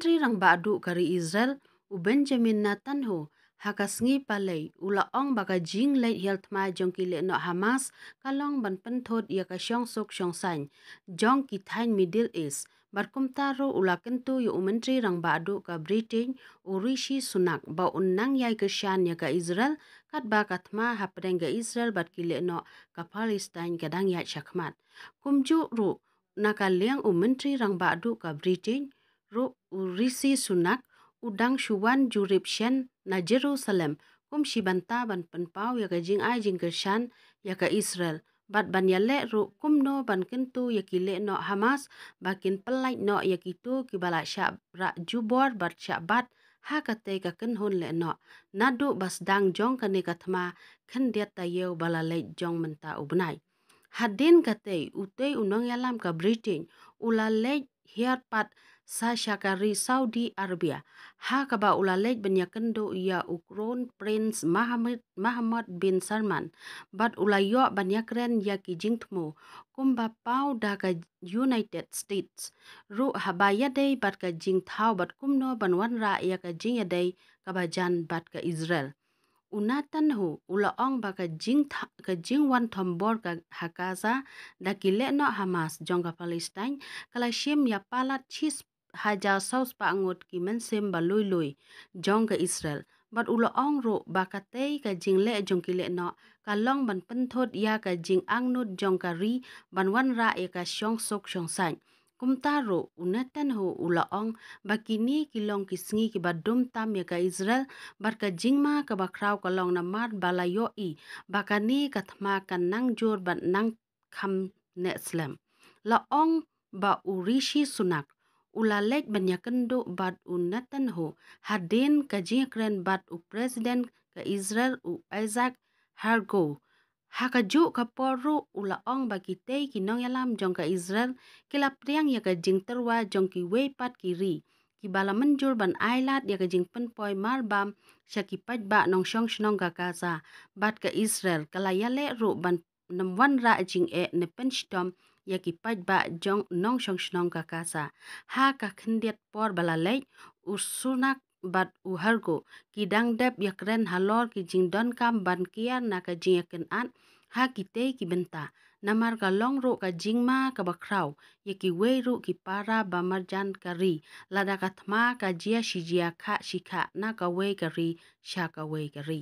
Menteri Rang Baduk Kari Israel, U Benjamin Netanyahu, hakas ngi palai ula ong baka jing lai hial tma jong ki no Hamas kalong ban pen thot ya ka syong sok syong san jong ki thain middle east bar kum taro ula kentu yu ya umentri rang ba adu ka britain u rishi sunak ba unnang yai ka syan ya ka israel kat ba ha ka tma hapreng ga israel bar ki no ka palestine ka dang ya chakmat kum ju ru na ka liang umentri rang ba adu ka britain ru Rishi Sunak udang shuwan jurib shen na Jerusalem kum si banta ban penpau ya ka jing ai jing kershan ya ka Israel bat ban ya le ru kum no ban kentu ya ki le no Hamas bakin pelai no ya ki tu ki bala syab ra jubor bat syab bat ha ka te ka ken hun le no na du bas dang jong ka ne ka thma khen dia ta yeu bala le jong menta ubnai hadin ka te utei unong yalam ka britain ula le hier pat sa syakari Saudi Arabia. Ha kaba ula lek benyakan do ia ukron Prince Muhammad, Muhammad bin Salman. Bat ula yo banyakren ya ki jingtmu. Kumba pau da ka United States. Ru habaya day bat ka jingtau bat kumno banwan ra ya ka jing ya day kabajan bat ka Israel. Unatan hu ula ong ba ka jing, tha, ka jing wan thombor ka hakaza da ki no Hamas jong ka Palestine kala shim ya palat chis haja saus pa angot ki mensem ba lui lui jong ke Israel. Bat ulo ong ru ba ka tei ka jing le jong ki le no ka long ban pentot ya ka jing ang nut jong ka ri ban wan ra e ka syong sok syong sain. Kum ta ru unetan hu ulo ong ba ki ni ki long ki sengi ki ba dum tam ya ka Israel bat ka jing ma ka ba kraw ka long na mat ba la yo i ba ka ni ka thma ka nang jor ban nang kam ne slam. La ong ba urishi sunak ulalek banyakendo bat u Netanyahu hadin kajinya keren bat u presiden ke Israel u Isaac Hargo. Hakaju kaporo ula ong bagi tei kinong yalam jong ke Israel kilapriang ya kajing terwa jong ki weipat kiri. Ki bala menjur ban ailat ya kajing penpoi marbam syaki pajba nong syong syong ke Gaza bat ke Israel kalayale ru ban nemwan ra jing e nepenshtom yaki paitba jong nong shong shnong ka kasa. Ha ka khindiat por bala lej u sunak bat u hargo ki dang dep yakren halor ki jing don kam ban kia na ka jing yakin an ha ki te ki benta. Namar ka long ro ka jing ma ka bakraw yaki wei ro ki para ba marjan ka ri lada ka thma ka jia shijia ka shika na ka wei ka ri sha ka wei ka ri.